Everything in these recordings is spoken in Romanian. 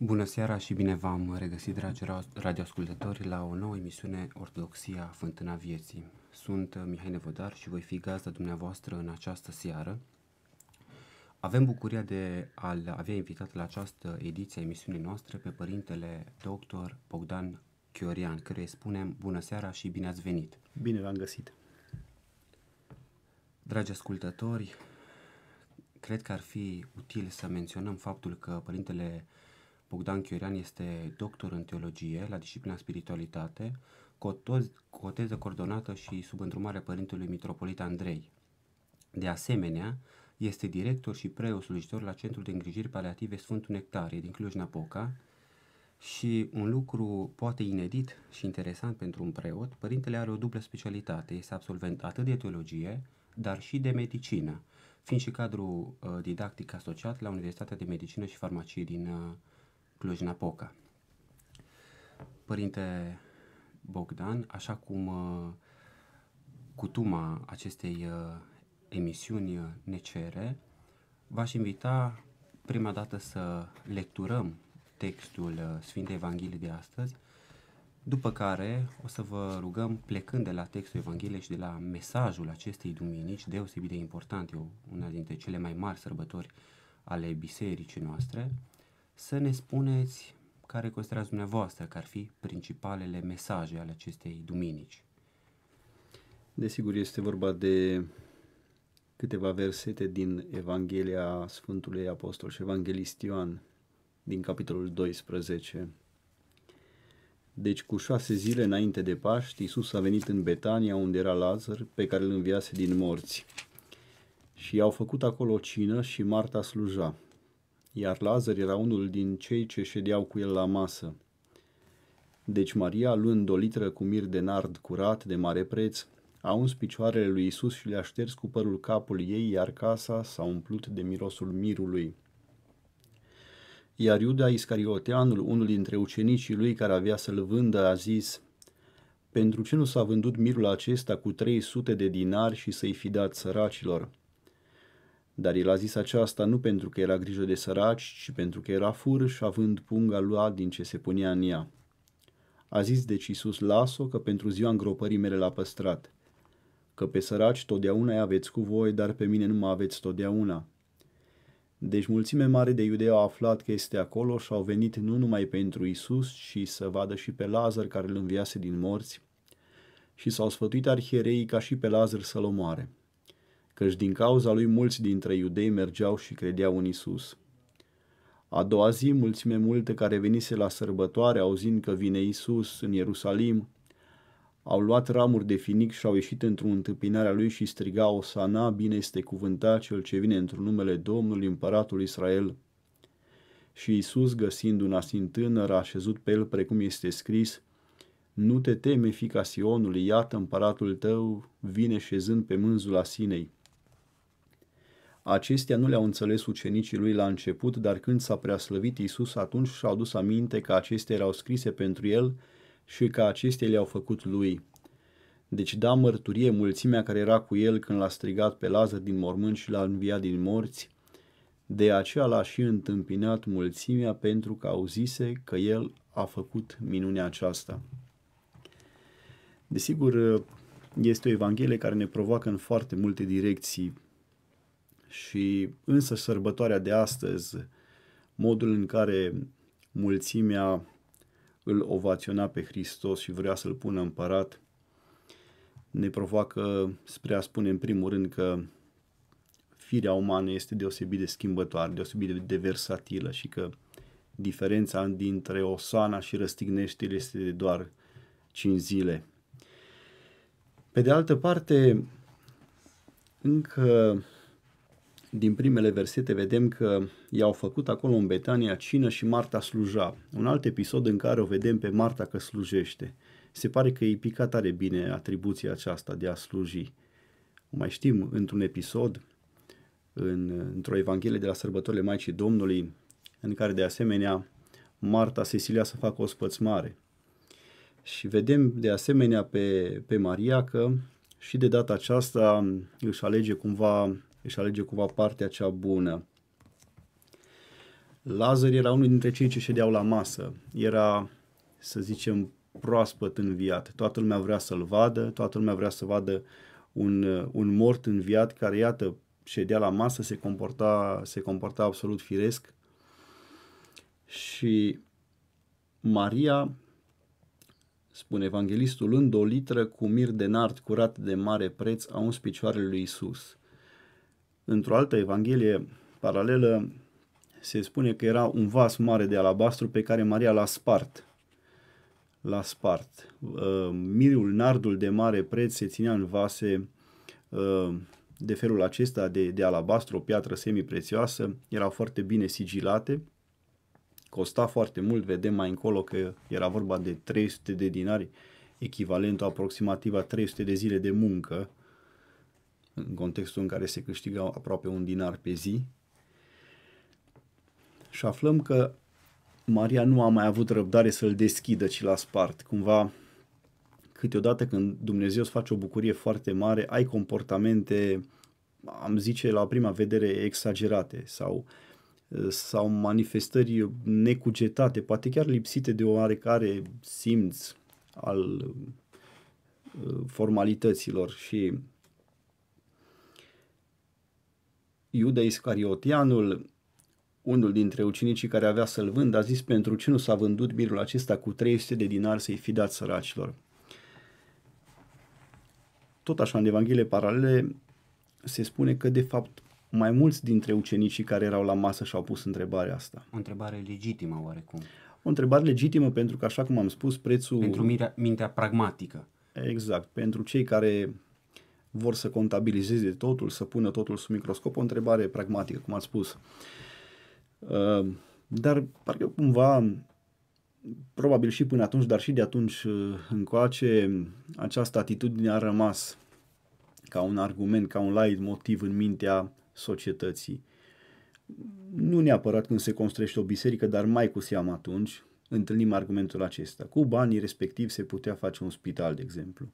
Bună seara și bine v-am regăsit, dragi radioascultători, la o nouă emisiune Ortodoxia Fântâna Vieții. Sunt uh, Mihai Nevodar și voi fi gazda dumneavoastră în această seară. Avem bucuria de a avea invitat la această ediție a emisiunii noastre pe părintele dr. Bogdan Chiorian, care îi spunem bună seara și bine ați venit. Bine v-am găsit. Dragi ascultători, cred că ar fi util să menționăm faptul că părintele Bogdan Chiorian este doctor în teologie la disciplina spiritualitate, cu o teză coordonată și sub îndrumarea părintelui mitropolit Andrei. De asemenea, este director și preoslujitor la Centrul de Îngrijiri Paliative Sfântul Nectarie din Cluj-Napoca și un lucru poate inedit și interesant pentru un preot, părintele are o dublă specialitate, este absolvent atât de teologie, dar și de medicină, fiind și cadru uh, didactic asociat la Universitatea de Medicină și Farmacie din uh, Cluj-Napoca. Părinte Bogdan, așa cum uh, cutuma acestei uh, emisiuni uh, ne cere, v-aș invita prima dată să lecturăm textul Sfintei Evangheliei de astăzi, după care o să vă rugăm, plecând de la textul Evangheliei și de la mesajul acestei duminici, deosebit de important, e una dintre cele mai mari sărbători ale bisericii noastre, să ne spuneți care considerați dumneavoastră că ar fi principalele mesaje ale acestei duminici. Desigur, este vorba de câteva versete din Evanghelia Sfântului Apostol și Evanghelist Ioan, din capitolul 12. Deci, cu șase zile înainte de Paști, Iisus a venit în Betania, unde era Lazar, pe care îl înviase din morți. Și au făcut acolo cină și Marta sluja iar Lazar era unul din cei ce ședeau cu el la masă. Deci Maria, luând o litră cu mir de nard curat de mare preț, a uns picioarele lui Isus și le-a șters cu părul capului ei, iar casa s-a umplut de mirosul mirului. Iar Iuda Iscarioteanul, unul dintre ucenicii lui care avea să-l vândă, a zis, Pentru ce nu s-a vândut mirul acesta cu 300 de dinari și să-i fi dat săracilor?" Dar el a zis aceasta nu pentru că era grijă de săraci, ci pentru că era fur și având punga lua din ce se punea în ea. A zis deci Iisus, las-o că pentru ziua îngropării mele l-a păstrat. Că pe săraci totdeauna îi aveți cu voi, dar pe mine nu mă aveți totdeauna. Deci mulțime mare de iudei au aflat că este acolo și au venit nu numai pentru Isus, ci să vadă și pe Lazar care îl înviase din morți și s-au sfătuit arhierei ca și pe Lazar să-l omoare căci din cauza lui mulți dintre iudei mergeau și credeau în Isus. A doua zi, mulțime multe care venise la sărbătoare, auzind că vine Isus în Ierusalim, au luat ramuri de finic și au ieșit într-un a lui și strigau, Osana, bine este cuvântat cel ce vine într-un numele Domnului Împăratul Israel. Și Isus, găsind un asint tânăr, a așezut pe el, precum este scris, Nu te teme, fica Sionului, iată împăratul tău, vine șezând pe mânzul asinei. Acestea nu le-au înțeles ucenicii lui la început, dar când s-a preaslăvit Isus, atunci și-au dus aminte că acestea erau scrise pentru el și că acestea le-au făcut lui. Deci da mărturie mulțimea care era cu el când l-a strigat pe Lazar din mormânt și l-a înviat din morți, de aceea l-a și întâmpinat mulțimea pentru că auzise că el a făcut minunea aceasta. Desigur, este o evanghelie care ne provoacă în foarte multe direcții și însă sărbătoarea de astăzi, modul în care mulțimea îl ovaționa pe Hristos și vrea să-l pună împărat, ne provoacă spre a spune în primul rând că firea umană este deosebit de schimbătoare, deosebit de versatilă și că diferența dintre Osana și răstignește este de doar 5 zile. Pe de altă parte, încă din primele versete vedem că i-au făcut acolo în Betania cină și Marta sluja. Un alt episod în care o vedem pe Marta că slujește. Se pare că îi pica tare bine atribuția aceasta de a sluji. O mai știm într-un episod, în, într-o evanghelie de la sărbătorile Maicii Domnului, în care de asemenea Marta se silea să facă o mare. Și vedem de asemenea pe, pe Maria că și de data aceasta își alege cumva își alege cumva partea cea bună. Lazar era unul dintre cei ce ședeau la masă. Era, să zicem, proaspăt înviat. Toată lumea vrea să-l vadă, toată lumea vrea să vadă un, un mort înviat care, iată, ședea la masă, se comporta, se comporta absolut firesc. Și Maria, spune evanghelistul, litră cu mir de nard curat de mare preț, a uns picioarele lui Isus. Într-o altă evanghelie paralelă se spune că era un vas mare de alabastru pe care Maria l-a spart. L-a spart. Uh, mirul, nardul de mare preț se ținea în vase uh, de felul acesta de, de alabastru, o piatră semiprețioasă, erau foarte bine sigilate, costa foarte mult, vedem mai încolo că era vorba de 300 de dinari, echivalentul aproximativ a 300 de zile de muncă în contextul în care se câștiga aproape un dinar pe zi. Și aflăm că Maria nu a mai avut răbdare să-l deschidă, ci l-a spart. Cumva, câteodată când Dumnezeu îți face o bucurie foarte mare, ai comportamente, am zice, la prima vedere exagerate sau sau manifestări necugetate, poate chiar lipsite de oarecare simț al uh, formalităților și Iuda Iscariotianul, unul dintre ucenicii care avea să-l vând, a zis pentru ce nu s-a vândut mirul acesta cu 300 de dinari să-i fi dat săracilor. Tot așa, în Evanghelie paralele se spune că, de fapt, mai mulți dintre ucenicii care erau la masă și-au pus întrebarea asta. O întrebare legitimă, oarecum. O întrebare legitimă pentru că, așa cum am spus, prețul... Pentru mintea, mintea pragmatică. Exact. Pentru cei care vor să contabilizeze totul, să pună totul sub microscop, o întrebare pragmatică, cum ați spus. Uh, dar parcă cumva, probabil și până atunci, dar și de atunci uh, încoace, această atitudine a rămas ca un argument, ca un light motiv în mintea societății. Nu neapărat când se construiește o biserică, dar mai cu seamă atunci întâlnim argumentul acesta. Cu banii respectiv se putea face un spital, de exemplu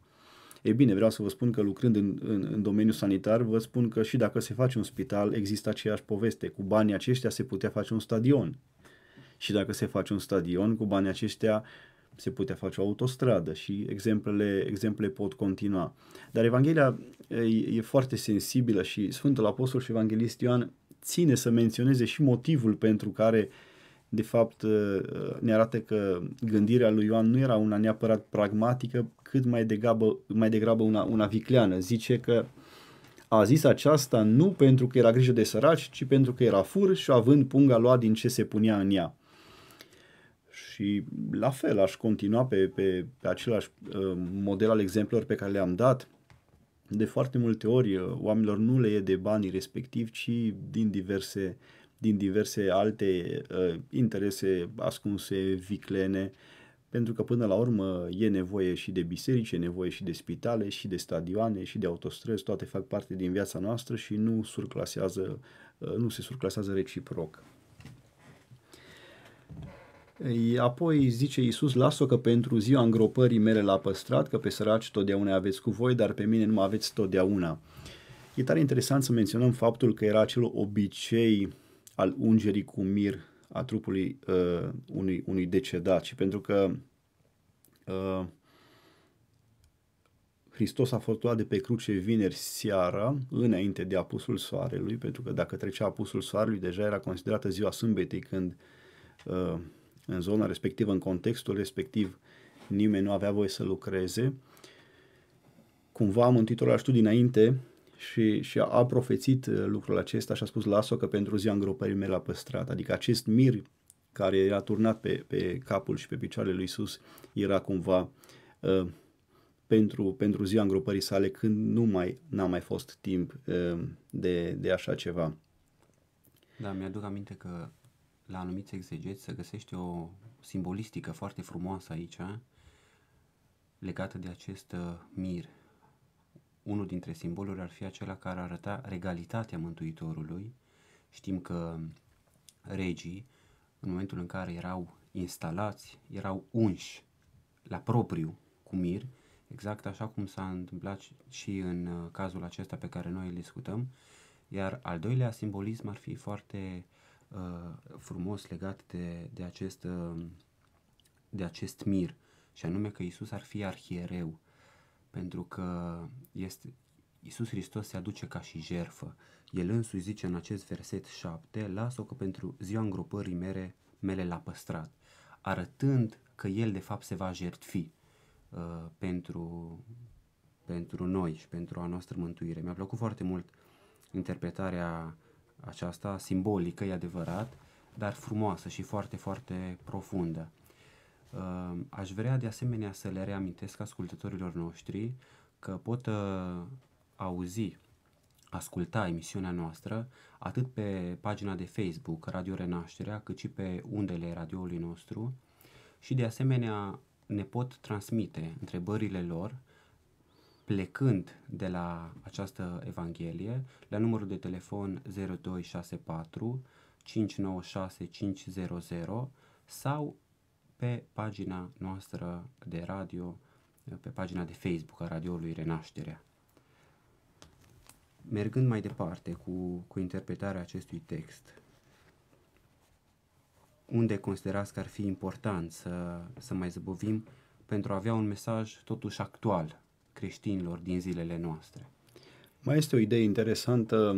E bine, vreau să vă spun că lucrând în, în, în domeniul sanitar, vă spun că și dacă se face un spital, există aceeași poveste. Cu banii aceștia se putea face un stadion. Și dacă se face un stadion, cu banii aceștia se putea face o autostradă și exemplele, exemple pot continua. Dar Evanghelia e, e foarte sensibilă și Sfântul Apostol și Evanghelist Ioan ține să menționeze și motivul pentru care uh, de fapt uh, ne arată că gândirea lui Ioan nu era una neapărat pragmatică, cât mai degrabă, mai degrabă una, una vicleană. Zice că a zis aceasta nu pentru că era grijă de săraci, ci pentru că era fur și având punga luat din ce se punea în ea. Și la fel aș continua pe, pe, pe același uh, model al exemplelor pe care le-am dat. De foarte multe ori uh, oamenilor nu le e de banii respectiv, ci din diverse uh, din diverse alte uh, interese ascunse, viclene, pentru că până la urmă e nevoie și de biserici, e nevoie și de spitale, și de stadioane, și de autostrăzi, toate fac parte din viața noastră și nu, surclasează, uh, nu se surclasează reciproc. Apoi zice Iisus, lasă că pentru ziua îngropării mele l-a păstrat, că pe săraci totdeauna aveți cu voi, dar pe mine nu mă aveți totdeauna. E tare interesant să menționăm faptul că era acel obicei al ungerii cu mir a trupului uh, unui, unui decedat, ci pentru că uh, Hristos a fost luat de pe cruce vineri seara, înainte de apusul soarelui, pentru că dacă trecea apusul soarelui, deja era considerată ziua sâmbetei, când uh, în zona respectivă, în contextul respectiv, nimeni nu avea voie să lucreze. Cumva Mântuitorul a știut dinainte și, și a, a profețit uh, lucrul acesta și a spus lasă că pentru ziua îngropării mele a păstrat. Adică acest mir care era turnat pe, pe capul și pe picioarele lui Isus era cumva uh, pentru, pentru ziua îngropării sale când nu mai n-a mai fost timp uh, de, de așa ceva. Da, mi-aduc aminte că la anumiți exegeți se găsește o simbolistică foarte frumoasă aici legată de acest uh, mir unul dintre simboluri ar fi acela care arăta regalitatea Mântuitorului. Știm că regii, în momentul în care erau instalați, erau unși la propriu cu mir, exact așa cum s-a întâmplat și în uh, cazul acesta pe care noi îl discutăm. Iar al doilea simbolism ar fi foarte uh, frumos legat de, de, acest, uh, de acest mir, și anume că Isus ar fi arhiereu pentru că este, Iisus Hristos se aduce ca și jerfă. El însuși zice în acest verset 7, lasă o că pentru ziua îngropării mele, mele l-a păstrat, arătând că El de fapt se va jertfi uh, pentru, pentru noi și pentru a noastră mântuire. Mi-a plăcut foarte mult interpretarea aceasta, simbolică, e adevărat, dar frumoasă și foarte, foarte profundă. Ehm, aș vrea de asemenea să le reamintesc ascultătorilor noștri că pot ă, auzi, asculta emisiunea noastră atât pe pagina de Facebook Radio Renașterea, cât și pe undele radioului nostru și de asemenea ne pot transmite întrebările lor plecând de la această Evanghelie la numărul de telefon 0264 596 500 sau pe pagina noastră de radio, pe pagina de Facebook a radioului Renașterea. Mergând mai departe cu, cu interpretarea acestui text, unde considerați că ar fi important să, să mai zăbovim pentru a avea un mesaj totuși actual creștinilor din zilele noastre? Mai este o idee interesantă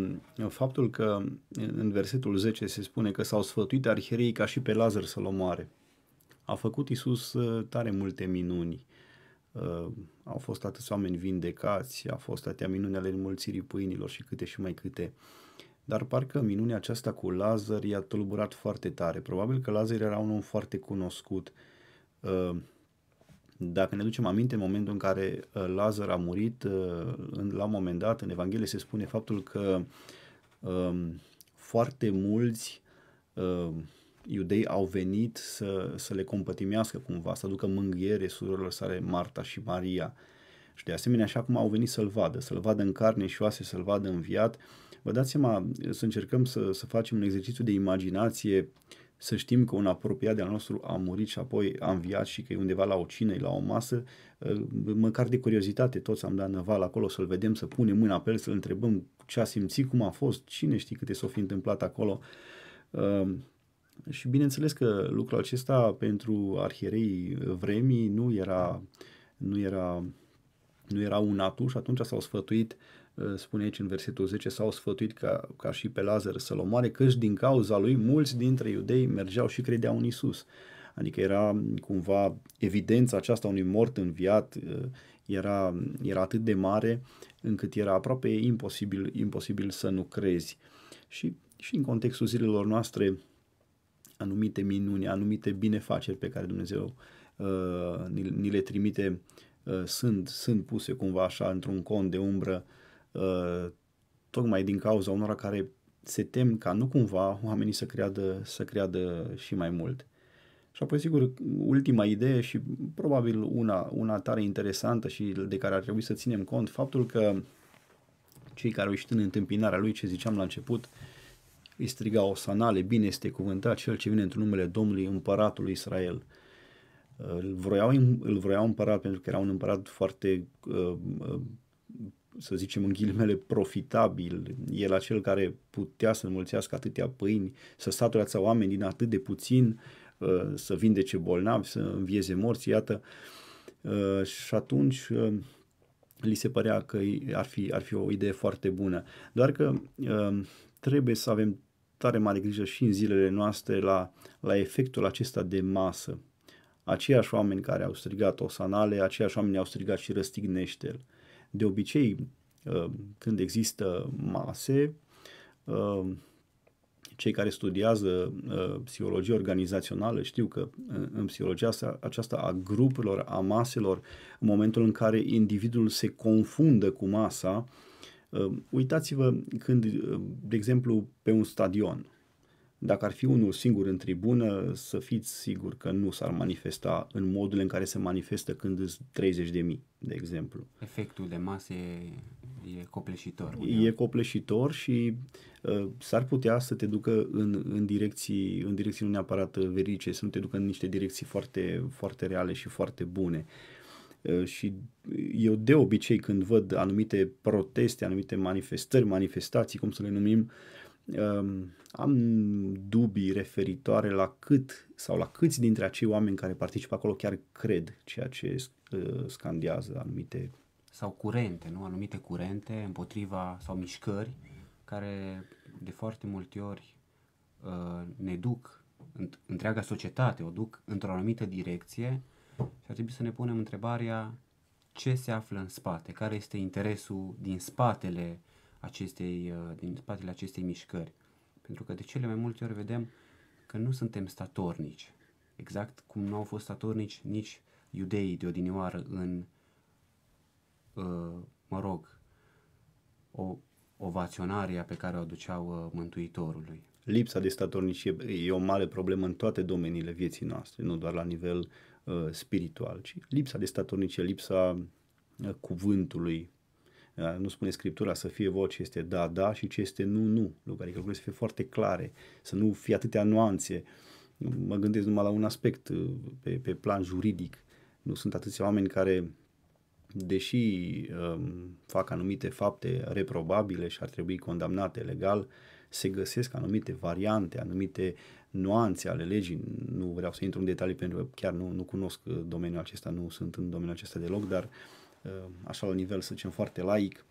faptul că în versetul 10 se spune că s-au sfătuit arhierei ca și pe Lazar să-l omoare. A făcut Isus uh, tare multe minuni. Uh, au fost atâți oameni vindecați, a fost atâtea minuni ale înmulțirii pâinilor și câte și mai câte. Dar parcă minunea aceasta cu Lazar i-a tulburat foarte tare. Probabil că Lazar era un om foarte cunoscut. Uh, dacă ne ducem aminte, în momentul în care Lazar a murit, la un moment dat, în Evanghelie se spune faptul că um, foarte mulți iudei au venit să, să le compătimească cumva, să aducă mânghiere surorilor sale Marta și Maria. Și de asemenea, așa cum au venit să-l vadă, să-l vadă în carne și oase, să-l vadă înviat, vă dați seama să încercăm să, să facem un exercițiu de imaginație, să știm că un apropiat de-al nostru a murit și apoi a înviat și că e undeva la o cină, la o masă, măcar de curiozitate toți am dat năval acolo să-l vedem, să punem mâna pe el, să-l întrebăm ce a simțit, cum a fost, cine știe câte s-o fi întâmplat acolo. Și bineînțeles că lucrul acesta pentru arhierei vremii nu era, nu era, nu era un atu și atunci s-au sfătuit, uh, spune aici în versetul 10, s-au sfătuit ca, ca și pe Lazar să-l omoare, căci din cauza lui mulți dintre iudei mergeau și credeau în Isus. Adică era cumva evidența aceasta unui mort înviat, uh, era, era atât de mare încât era aproape imposibil, imposibil să nu crezi. Și, și în contextul zilelor noastre, anumite minuni, anumite binefaceri pe care Dumnezeu uh, ni, ni le trimite uh, sunt, sunt puse cumva așa într-un cont de umbră uh, tocmai din cauza unora care se tem ca nu cumva oamenii să creadă, să creadă și mai mult. Și apoi, sigur, ultima idee și probabil una, una tare interesantă și de care ar trebui să ținem cont, faptul că cei care au ieșit în întâmpinarea lui, ce ziceam la început, uh, îi striga sanale, bine este cuvântat cel ce vine într numele Domnului Împăratul Israel. Uh, îl vroiau, îl vroiau împărat pentru că era un împărat foarte, uh, uh, să zicem în ghilimele, profitabil. El acel care putea să înmulțească atâtea pâini, să sau oameni din atât de puțin, să vindece bolnavi, să învieze morți, iată. Și atunci li se părea că ar fi, ar fi o idee foarte bună. Doar că trebuie să avem tare mare grijă și în zilele noastre la, la efectul acesta de masă. Aceiași oameni care au strigat osanale, aceiași oameni au strigat și răstignește-l. De obicei, uh, când există mase, uh, cei care studiază uh, psihologie organizațională știu că în psihologia asta, aceasta a grupurilor, a maselor, în momentul în care individul se confundă cu masa, Ehm, uitați-vă când, ehm, de exemplu, pe un stadion, dacă ar fi unul singur în tribună, să fiți sigur că nu s-ar manifesta în modul în care se manifestă când sunt 30 de mii, de exemplu. Efectul de masă e, e copleșitor. E copleșitor și uh, s-ar putea să te ducă în, în, direcții, în direcții nu neapărat verice, să nu te ducă în niște direcții foarte, foarte reale și foarte bune. Uh, Ă, și eu de obicei când văd anumite proteste, anumite manifestări, manifestații, cum să le numim, am dubii referitoare la cât sau la câți dintre acei oameni care participă acolo chiar cred ceea ce ă, scandează anumite sau curente, nu? Anumite curente împotriva sau mișcări care de foarte multe ori ă, ne duc întreaga societate, o duc într-o anumită direcție și ar trebui să ne punem întrebarea ce se află în spate, care este interesul din spatele acestei, uh, din spatele acestei mișcări. Pentru că de cele mai multe ori vedem că nu suntem statornici, exact cum nu au fost statornici nici iudeii de odinioară în, uh, mă rog, o ovaționarea pe care o aduceau uh, Mântuitorului. Lipsa de statornicie e o mare problemă în toate domeniile vieții noastre, nu doar la nivel Uh, spiritual, ci lipsa de statornice, lipsa uh, cuvântului. Uh, nu spune Scriptura să fie voce, este da, da și ce este nu, nu. Adică lucrurile să fie foarte clare, să nu fie atâtea nuanțe. Mă gândesc numai la un aspect pe, pe plan juridic. Nu sunt atâția oameni care deși um, fac anumite fapte reprobabile și ar trebui condamnate legal, se găsesc anumite variante, anumite nuanțe ale legii, nu vreau să intru în detalii pentru că chiar nu, nu cunosc uh, domeniul acesta, nu sunt în domeniul acesta deloc, dar uh, așa la nivel, să zicem, foarte laic,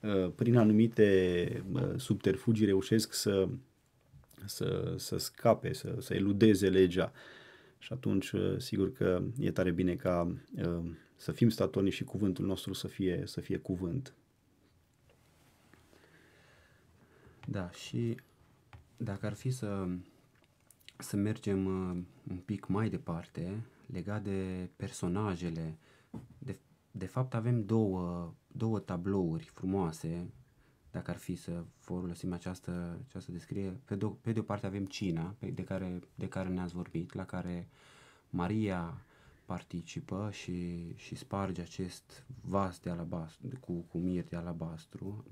uh, prin anumite subterfugii reușesc să, să, să scape, să, să eludeze legea. Și atunci, sigur că e tare bine ca să fim statornici și cuvântul nostru să fie, să fie cuvânt. Da, și dacă ar fi să să mergem uh, un pic mai departe, legat de personajele. De, de fapt avem două, două tablouri frumoase, dacă ar fi să folosim această, această descriere. Pe de, pe de o parte avem Cina, pe, de, care, de care ne-ați vorbit, la care Maria participă și, și sparge acest vas de alabastru, cu, cu mir de alabastru.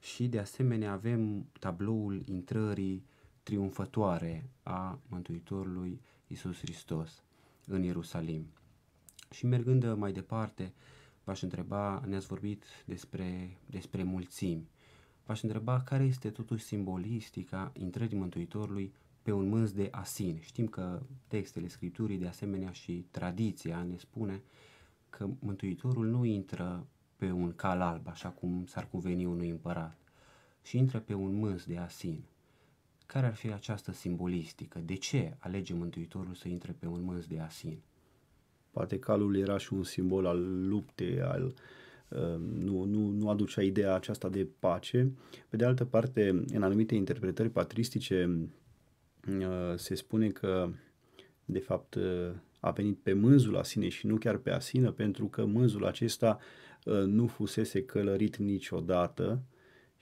Și de asemenea avem tabloul intrării triumfătoare a Mântuitorului Isus Hristos în Ierusalim. Și mergând mai departe, v-aș întreba, ne-ați vorbit despre, despre mulțimi, v-aș întreba care este totuși simbolistica intrării Mântuitorului pe un mânz de asin. Știm că textele Scripturii, de asemenea și tradiția ne spune că Mântuitorul nu intră pe un cal alb, așa cum s-ar cuveni unui împărat, și intră pe un mânz de asin. Care ar fi această simbolistică? De ce alege Mântuitorul să intre pe un mânz de asin? Poate calul era și un simbol al luptei, al um, nu, nu, nu aducea ideea aceasta de pace. Pe de altă parte, în anumite interpretări patristice uh, se spune că, de fapt, uh, a venit pe mânzul Asine și nu chiar pe Asină, pentru că mânzul acesta uh, nu fusese călărit niciodată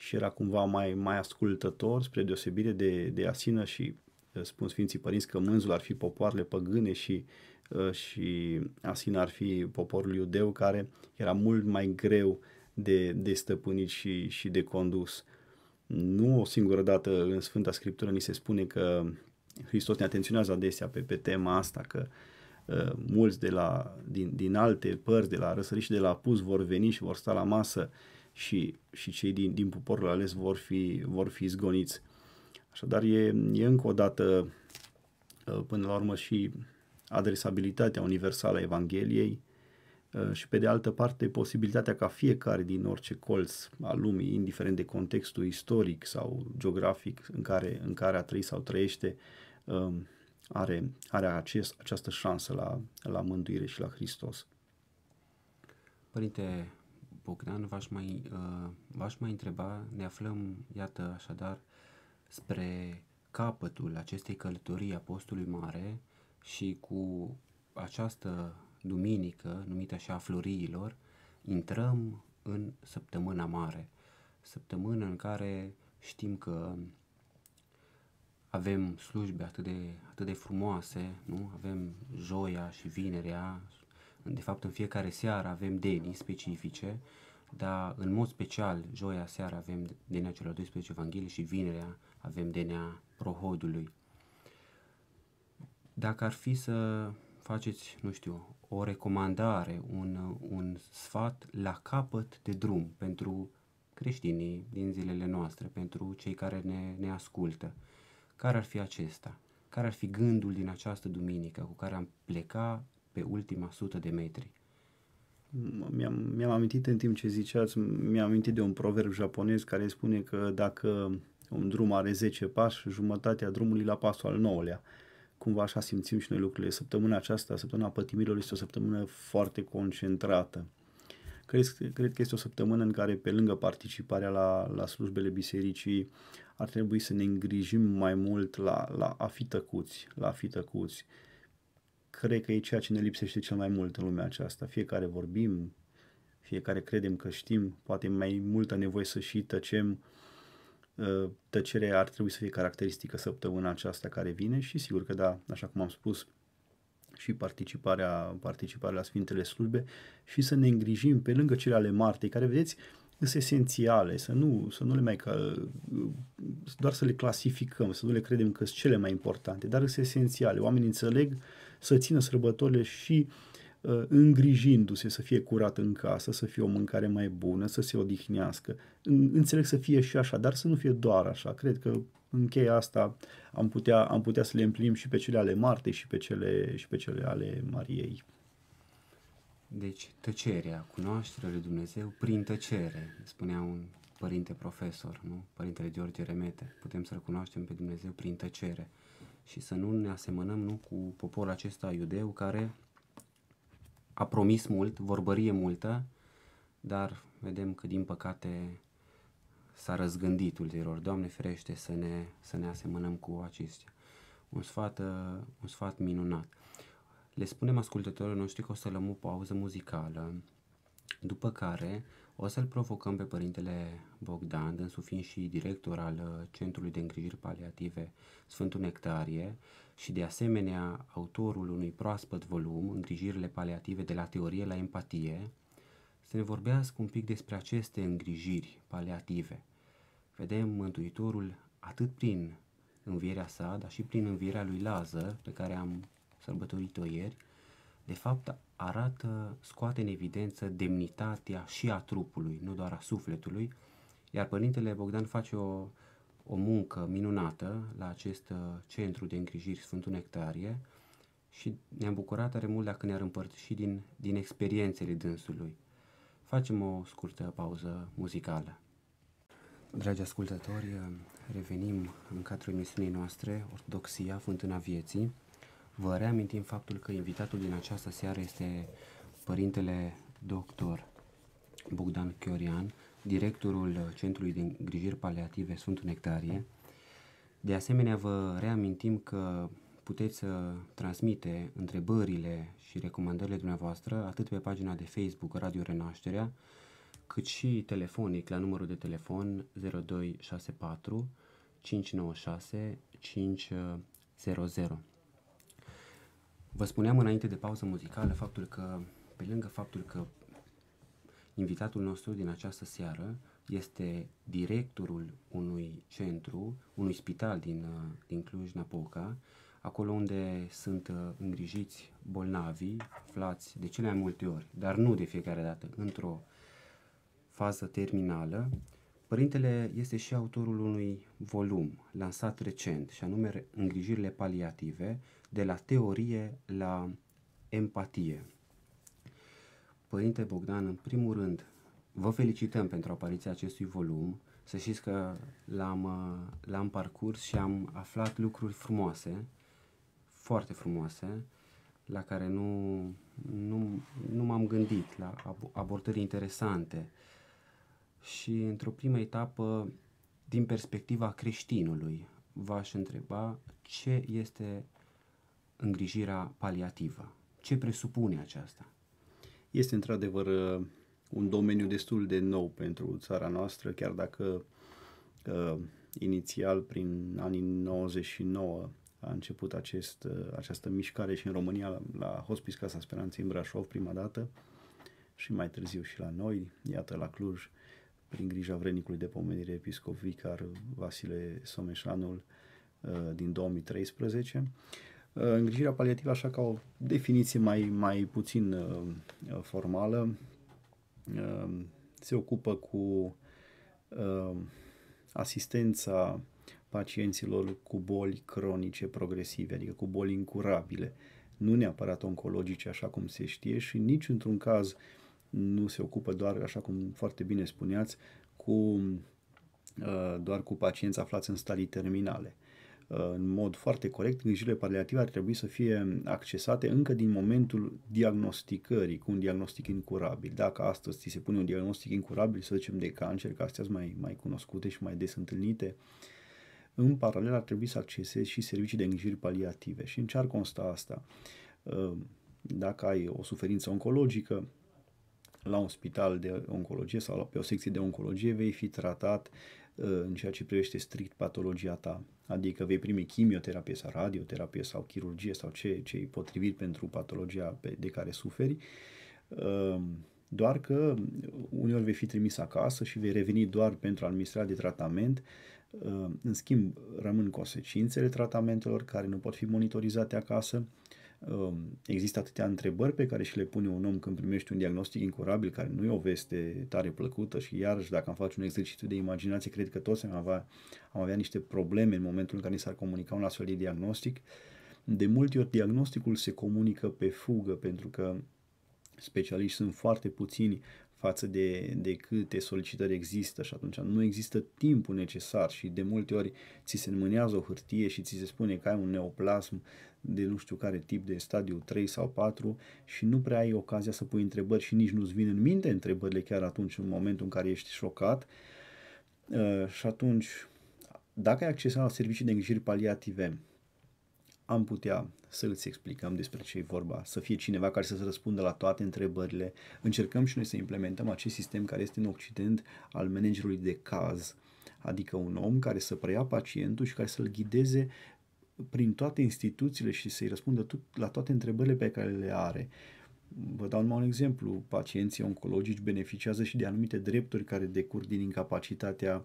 și era cumva mai, mai ascultător, spre deosebire de, de Asină și uh, spun Sfinții Părinți că mânzul ar fi popoarele păgâne și, uh, și Asina ar fi poporul iudeu care era mult mai greu de, de stăpânit și, și de condus. Nu o singură dată în Sfânta Scriptură ni se spune că Hristos ne atenționează adesea pe, pe tema asta, că uh, mulți de la, din, din alte părți, de la răsărit și de la apus vor veni și vor sta la masă uh, și, și cei din, din poporul ales vor fi, vor fi izgoniți. Așadar, e, e încă o dată, uh, până la urmă, și adresabilitatea universală a Evangheliei uh, și, pe de altă parte, posibilitatea ca fiecare din orice colț al lumii, indiferent de contextul istoric sau geografic în care, în care a trăit sau trăiește, um, are, are acest, această șansă la, la mântuire și la Hristos. Părinte Bogdan, v-aș mai, uh, v-aș mai întreba, ne aflăm, iată, așadar, spre capătul acestei călătorii a postului mare și cu această duminică, numită așa Floriilor, intrăm în săptămâna mare. Săptămână în care știm că avem slujbe atât de, atât de frumoase, nu? Avem joia și vinerea, de fapt, în fiecare seară avem denii specifice, dar în mod special, joia seară avem denea celor 12 Evanghelii și vinerea avem denea prohodului. Dacă ar fi să faceți, nu știu, o recomandare, un, un sfat la capăt de drum pentru creștinii din zilele noastre, pentru cei care ne, ne ascultă, care ar fi acesta? Care ar fi gândul din această duminică cu care am plecat? pe ultima sută de metri. Mi-am, mi-am amintit în timp ce ziceați, mi-am amintit de un proverb japonez care spune că dacă un drum are 10 pași, jumătatea drumului la pasul al nouălea. Cumva așa simțim și noi lucrurile. Săptămâna aceasta, săptămâna pătimirilor, este o săptămână foarte concentrată. Cred, cred că este o săptămână în care, pe lângă participarea la, la slujbele bisericii, ar trebui să ne îngrijim mai mult la, la a fi tăcuți, la a fi tăcuți. Uh, cred că e ceea ce ne lipsește cel mai mult în lumea aceasta. Fiecare vorbim, fiecare credem că știm, poate mai multă nevoie să și tăcem. Ă, Tăcerea ar trebui să fie caracteristică săptămâna aceasta care vine și sigur că da, așa cum am spus, și participarea, participarea la Sfintele Slujbe și să ne îngrijim pe lângă cele ale Martei, care, vedeți, sunt esențiale, să nu, să nu le mai, doar să le clasificăm, să nu le credem că sunt cele mai importante, dar sunt esențiale. Oamenii înțeleg să țină sărbătorile și uh, îngrijindu-se să fie curat în casă, să fie o mâncare mai bună, să se odihnească. Înțeleg să fie și așa, dar să nu fie doar așa. Cred că în cheia asta am putea, am putea să le împlinim și pe cele ale Martei și pe cele, și pe cele ale Mariei. Deci, tăcerea, cunoașterea lui Dumnezeu prin tăcere, spunea un părinte profesor, nu? Părintele George Remete. Putem să-L cunoaștem pe Dumnezeu prin tăcere și să nu ne asemănăm nu, cu poporul acesta iudeu care a promis mult, vorbărie multă, dar vedem că din păcate s-a răzgândit ulterior. Doamne ferește să ne, să ne asemănăm cu acestea. Un sfat, uh, un sfat minunat. Le spunem ascultătorilor noștri că o să lăm o pauză muzicală, după care o să-l provocăm pe părintele Bogdan, dânsul fiind și director al uh, Centrului de Îngrijiri Paliative Sfântul Nectarie și de asemenea autorul unui proaspăt volum, Îngrijirile Paliative de la Teorie la Empatie, să ne vorbească un pic despre aceste îngrijiri paliative. Vedem Mântuitorul atât prin învierea sa, dar și prin învierea lui Lazar, pe care am sărbătorit-o ieri, de fapt arată, scoate în evidență demnitatea și a trupului, nu doar a sufletului, iar Părintele Bogdan face o, o muncă minunată la acest uh, centru de îngrijiri Sfântul Nectarie și ne-am bucurat tare mult dacă ne-ar împărtăși din, din experiențele dânsului. Facem o scurtă pauză muzicală. Dragi ascultători, revenim în cadrul emisiunii noastre Ortodoxia, Fântâna Vieții, Vă reamintim faptul că invitatul din această seară este părintele doctor Bogdan Chiorian, directorul Centrului de Îngrijiri Paliative Sunt Nectarie. De asemenea, vă reamintim că puteți să transmite întrebările și recomandările dumneavoastră atât pe pagina de Facebook Radio Renașterea, cât și telefonic la numărul de telefon 0264 596 500. Vă spuneam înainte de pauză muzicală faptul că, pe lângă faptul că invitatul nostru din această seară este directorul unui centru, unui spital din, uh, din Cluj-Napoca, acolo unde sunt uh, îngrijiți bolnavi, aflați de cele mai multe ori, dar nu de fiecare dată, într-o fază terminală, Părintele este și autorul unui volum lansat recent, și anume Îngrijirile paliative, de la teorie la empatie. Părinte Bogdan, în primul rând, vă felicităm pentru apariția acestui volum. Să știți că l-am, uh, l-am parcurs și am aflat lucruri frumoase, foarte frumoase, la care nu, nu, nu m-am gândit, la abordări interesante și într-o primă etapă, din perspectiva creștinului, v-aș întreba ce este îngrijirea paliativă, ce presupune aceasta? Este într-adevăr uh, un domeniu destul de nou pentru țara noastră, chiar dacă uh, inițial prin anii 99 a început acest, uh, această mișcare și în România la, la Hospice Casa Speranței în Brașov prima dată și mai târziu și la noi, iată la Cluj prin grija vrednicului de pomenire episcop vicar Vasile Someșanul uh, din 2013. Uh, îngrijirea paliativă, așa ca o definiție mai, mai puțin uh, formală, se ocupă cu asistența pacienților cu boli cronice progresive, adică cu boli incurabile, nu neapărat oncologice, așa cum se știe, și nici într-un caz uh, nu se ocupă doar, așa cum foarte bine spuneați, cu, uh, doar cu pacienți aflați în stadii terminale. Uh, în mod foarte corect, grijile paliative ar trebui să fie accesate încă din momentul diagnosticării, cu un diagnostic incurabil. Dacă astăzi ți se pune un diagnostic incurabil, să zicem de cancer, că astea sunt mai, mai cunoscute și mai des întâlnite, în paralel ar trebui să accesezi și servicii de îngrijiri paliative. Și în ce ar consta asta? Uh, dacă ai o suferință oncologică, la un spital de oncologie sau pe o secție de oncologie vei fi tratat uh, în ceea ce privește strict patologia ta, adică vei primi chimioterapie sau radioterapie sau chirurgie sau ce, ce e potrivit pentru patologia pe, de care suferi, um, doar că uneori vei fi trimis acasă și vei reveni doar pentru administrarea de tratament, uh, în schimb rămân consecințele tratamentelor care nu pot fi monitorizate acasă, Um, există atâtea întrebări pe care și le pune un om când primește un diagnostic incurabil, care nu e o veste tare plăcută și iarăși dacă am face un exercițiu de imaginație, cred că toți am avea, am avea niște probleme în momentul în care ni s-ar comunica un astfel de diagnostic. De multe ori diagnosticul se comunică pe fugă pentru că specialiști sunt foarte puțini față de, de câte solicitări există și atunci nu există timpul necesar și de multe ori ți se înmânează o hârtie și ți se spune că ai un neoplasm de nu știu care tip de stadiu 3 sau 4 și nu prea ai ocazia să pui întrebări și nici nu-ți vin în minte întrebările chiar atunci în momentul în care ești șocat uh, și atunci dacă ai accesat la servicii de îngrijiri paliative am putea să îți explicăm despre ce e vorba, să fie cineva care să-ți răspundă la toate întrebările. Încercăm și noi să implementăm acest sistem care este în Occident al managerului de caz, adică un om care să preia pacientul și care să-l ghideze prin toate instituțiile și să-i răspundă tot, la toate întrebările pe care le are. Vă dau numai un exemplu. Pacienții oncologici beneficiază și de anumite drepturi care decur din incapacitatea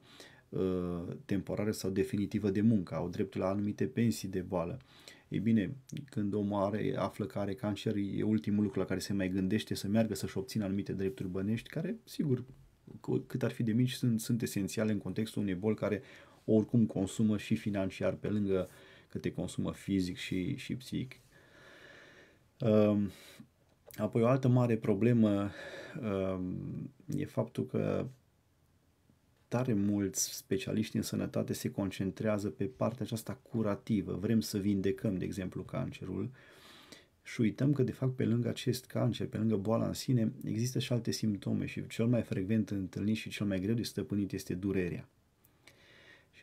uh, temporară sau definitivă de muncă, au dreptul la anumite pensii de boală. Ei bine, când omul are, află că are cancer, e ultimul lucru la care se mai gândește să meargă să-și obțină anumite drepturi bănești, care, sigur, cât ar fi de mici, sunt, sunt esențiale în contextul unei boli care oricum consumă și financiar pe lângă uh, că te consumă fizic și, și psihic. Um, apoi o altă mare problemă um, e faptul că tare mulți specialiști în sănătate se concentrează pe partea aceasta curativă. Vrem să vindecăm, de exemplu, cancerul și uităm că, de fapt, pe lângă acest cancer, pe lângă boala în sine, există și alte simptome și cel mai frecvent întâlnit și cel mai greu de stăpânit este durerea.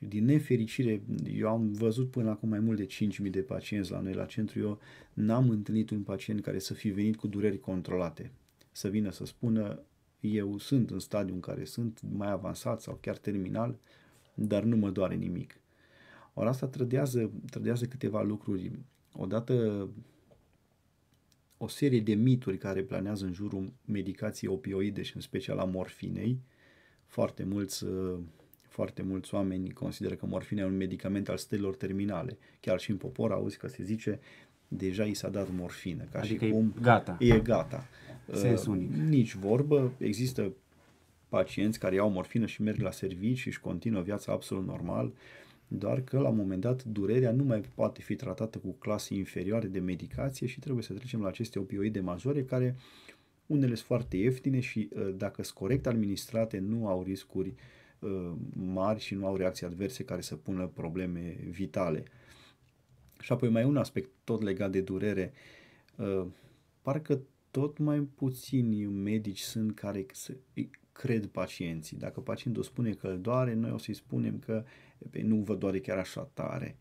Din nefericire, eu am văzut până acum mai mult de 5.000 de pacienți la noi la centru. Eu n-am întâlnit un pacient care să fi venit cu dureri controlate. Să vină să spună, eu sunt în stadiu în care sunt, mai avansat sau chiar terminal, dar nu mă doare nimic. Ori asta trădează, trădează câteva lucruri. Odată o serie de mituri care planează în jurul medicației opioide și în special a morfinei. Foarte mulți foarte mulți oameni consideră că morfina e un medicament al stelor terminale. Chiar și în popor auzi că se zice deja i s-a dat morfină, ca adică și cum e gata. E gata. Sens uh, unic. Uh, nici vorbă, există pacienți care iau morfină și merg la servici și își continuă viața absolut normal, doar că la un moment dat durerea nu mai poate fi tratată cu clase inferioare de medicație și trebuie să trecem la aceste opioide majore care unele sunt foarte ieftine și uh, dacă sunt corect administrate nu au riscuri uh, Uh, mari și nu au reacții adverse care să pună probleme vitale. Și apoi mai un aspect tot legat de durere, uh, parcă tot mai puțini medici sunt care cred pacienții. Dacă pacientul spune că îl doare, noi o să-i spunem că nu vă doare chiar așa tare.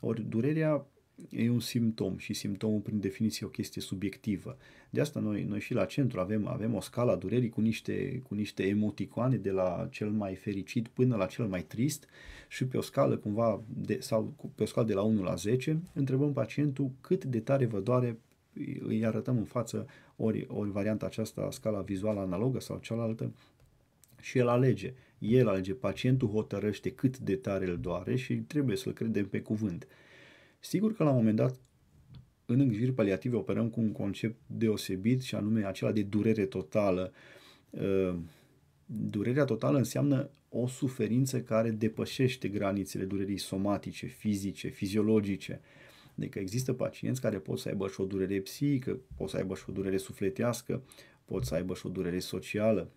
Ori durerea e un simptom și simptomul prin definiție e o chestie subiectivă. De asta noi, noi și la centru avem, avem o a durerii cu niște, cu niște emoticoane de la cel mai fericit până la cel mai trist și pe o scală cumva de, sau pe o scală de la 1 la 10 întrebăm pacientul cât de tare vă doare îi arătăm în față ori, ori varianta aceasta, scala vizuală analogă sau cealaltă, și el alege. El alege, pacientul hotărăște cât de tare îl doare și trebuie să-l credem pe cuvânt. Sigur că la un moment dat în îngrijiri paliative operăm cu un concept deosebit și anume acela de durere totală. Uh, durerea totală înseamnă o suferință care depășește granițele durerii somatice, fizice, fiziologice. Adică există pacienți care pot să aibă și o durere psihică, pot să aibă și o durere sufletească, pot să aibă și o durere socială.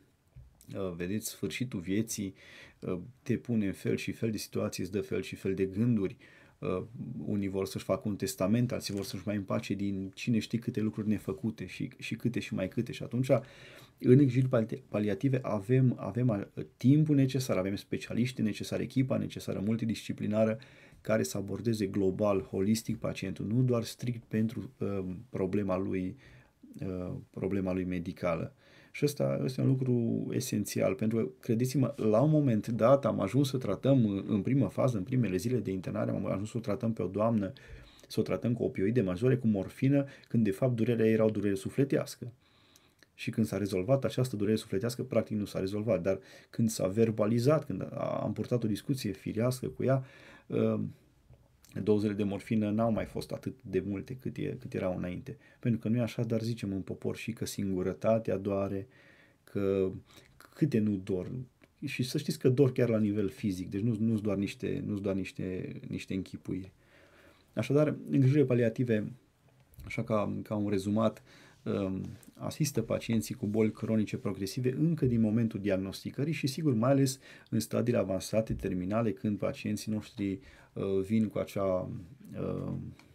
Uh, vedeți, sfârșitul vieții uh, te pune în fel și fel de situații, îți dă fel și fel de gânduri. Uh, unii vor să-și facă un testament, alții vor să-și mai împace din cine știe câte lucruri nefăcute și, și câte și mai câte. Și atunci, în exil paliative avem, avem uh, timpul necesar, avem specialiști necesari, echipa necesară, multidisciplinară, care să abordeze global, holistic pacientul, nu doar strict pentru uh, problema lui uh, problema lui medicală. Și ăsta, este un lucru esențial, pentru că, credeți-mă, la un moment dat am ajuns să tratăm în prima fază, în primele zile de internare, am ajuns să o tratăm pe o doamnă, să o tratăm cu opioide majore, cu morfină, când de fapt durerea era o durere sufletească. Și când s-a rezolvat această durere sufletească, practic nu s-a rezolvat, dar când s-a verbalizat, când am purtat o discuție firească cu ea, ă, dozele de morfină n-au mai fost atât de multe cât, e, cât erau înainte. Pentru că nu e așa, dar zicem în popor și că singurătatea doare, că câte nu dor. Și să știți că dor chiar la nivel fizic, deci nu, nu doar, niște, nu doar niște, niște închipuiri. Așadar, îngrijirile paliative, așa ca, ca un rezumat, um, asistă pacienții cu boli cronice progresive încă din momentul diagnosticării și sigur mai ales în stadiile avansate terminale când pacienții noștri uh, vin cu acea uh,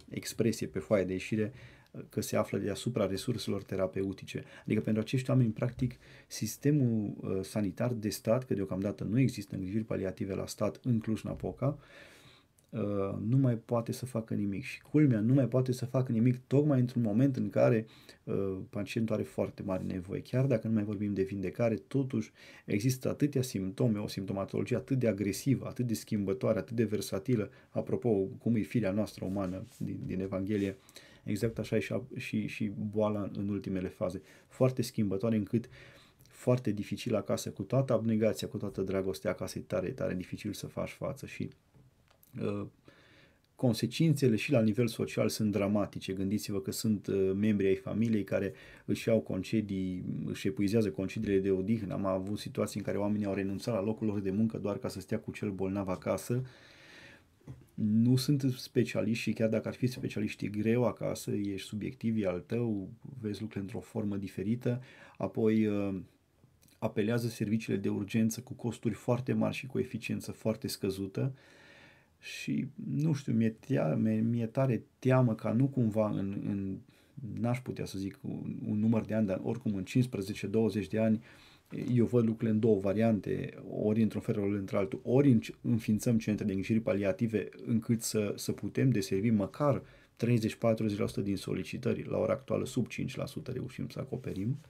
expresie pe foaie de ieșire uh, că se află deasupra resurselor terapeutice. Adică pentru acești oameni, practic, sistemul uh, sanitar de stat, că deocamdată nu există îngrijiri paliative la stat în Cluj-Napoca, uh, Uh, nu mai poate să facă nimic. Și culmea, nu mai poate să facă nimic tocmai într-un moment în care uh, pacientul are foarte mare nevoie. Chiar dacă nu mai vorbim de vindecare, totuși există atâtea simptome, o simptomatologie atât de agresivă, atât de schimbătoare, atât de versatilă, apropo, cum e firea noastră umană din, din Evanghelie, exact așa e și, și, și boala în ultimele faze, foarte schimbătoare încât foarte dificil acasă, cu toată abnegația, cu toată dragostea acasă, e tare, tare dificil să faci față și Uh, consecințele și la nivel social sunt dramatice. Gândiți-vă că sunt uh, membri ai familiei care își iau concedii, își epuizează concediile de odihnă. Am avut situații în care oamenii au renunțat la locul lor de muncă doar ca să stea cu cel bolnav acasă. Nu sunt specialiști și chiar dacă ar fi specialiști, e greu acasă, ești subiectiv, e al tău, vezi lucrurile într-o formă diferită. Apoi uh, apelează serviciile de urgență cu costuri foarte mari și cu eficiență foarte scăzută și nu știu, mi-e, teamă, mi-e tare teamă ca nu cumva în, în n-aș putea să zic un, un număr de ani, dar oricum în 15-20 de ani eu văd lucrurile în două variante, ori într-un fel, ori într-altul, ori înființăm centre de îngrijiri paliative încât să, să putem deservi măcar 30-40% din solicitări, la ora actuală sub 5% reușim să acoperim, uh,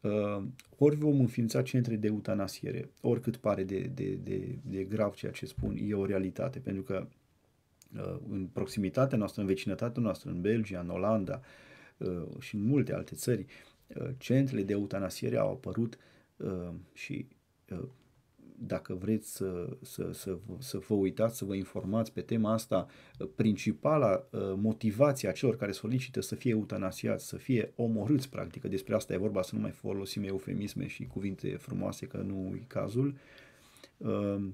Uh, ori vom înființa centre de eutanasiere, oricât pare de, de, de, de grav ceea ce spun, e o realitate, pentru că uh, în proximitatea noastră, în vecinătatea noastră, în Belgia, în Olanda uh, și în multe alte țări, centrele de eutanasiere au apărut și dacă vreți să, să, să, să vă uitați, să vă informați pe tema asta, principala uh, motivație a celor care solicită să fie eutanasiați, să fie omorâți, practic, despre asta e vorba, să nu mai folosim eufemisme și cuvinte frumoase, că nu e cazul, uh,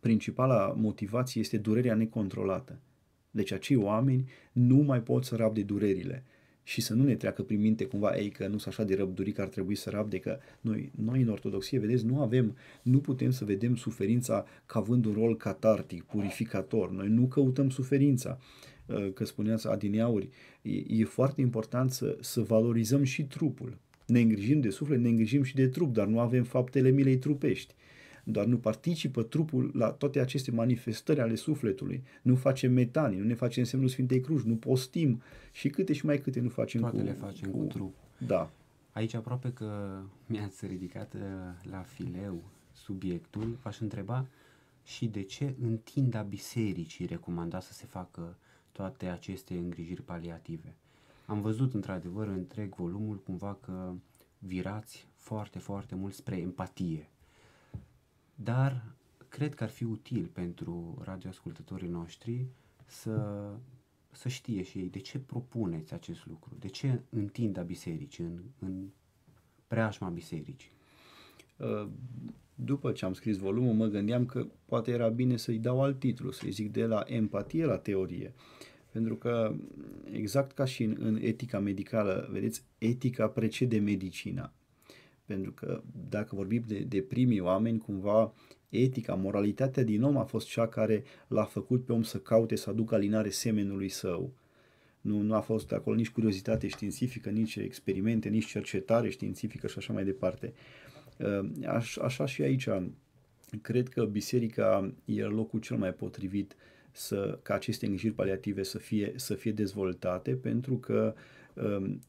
principala motivație este durerea necontrolată. Deci acei oameni nu mai pot să rabde durerile și să nu ne treacă prin minte cumva, ei, că nu sunt așa de răbduri că ar trebui să rabde, că noi, noi în ortodoxie, vedeți, nu avem, nu putem să vedem suferința ca având un rol catartic, purificator. Noi nu căutăm suferința, uh, că spuneați adineauri. E, e foarte important să, să valorizăm și trupul. Ne îngrijim de suflet, ne îngrijim și de trup, dar nu avem faptele milei trupești doar nu participă trupul la toate aceste manifestări ale sufletului. Nu facem metanii, nu ne facem semnul Sfintei Cruci, nu postim și câte și mai câte nu facem toate cu... Toate le facem cu, cu trup. Da. Aici aproape că mi-ați ridicat uh, la fileu subiectul, v-aș întreba și de ce în tinda bisericii recomanda să se facă toate aceste îngrijiri paliative. Am văzut într-adevăr întreg volumul cumva că virați foarte, foarte mult spre empatie dar cred că ar fi util pentru radioascultătorii noștri să, să știe și ei de ce propuneți acest lucru, de ce întinda biserici în, în preajma bisericii. Uh, după ce am scris volumul, mă gândeam că poate era bine să-i dau alt titlu, să-i zic de la empatie la teorie. Pentru că, exact ca și în, în etica medicală, vedeți, etica precede medicina pentru că dacă vorbim de, de primii oameni, cumva etica, moralitatea din om a fost cea care l-a făcut pe om să caute să aducă alinare semenului său. Nu, nu a fost acolo nici curiozitate științifică, nici experimente, nici cercetare științifică și așa mai departe. Ehm, aș, așa și aici, cred că biserica e locul cel mai potrivit să, ca aceste îngrijiri paliative să fie, să fie dezvoltate, pentru că ehm,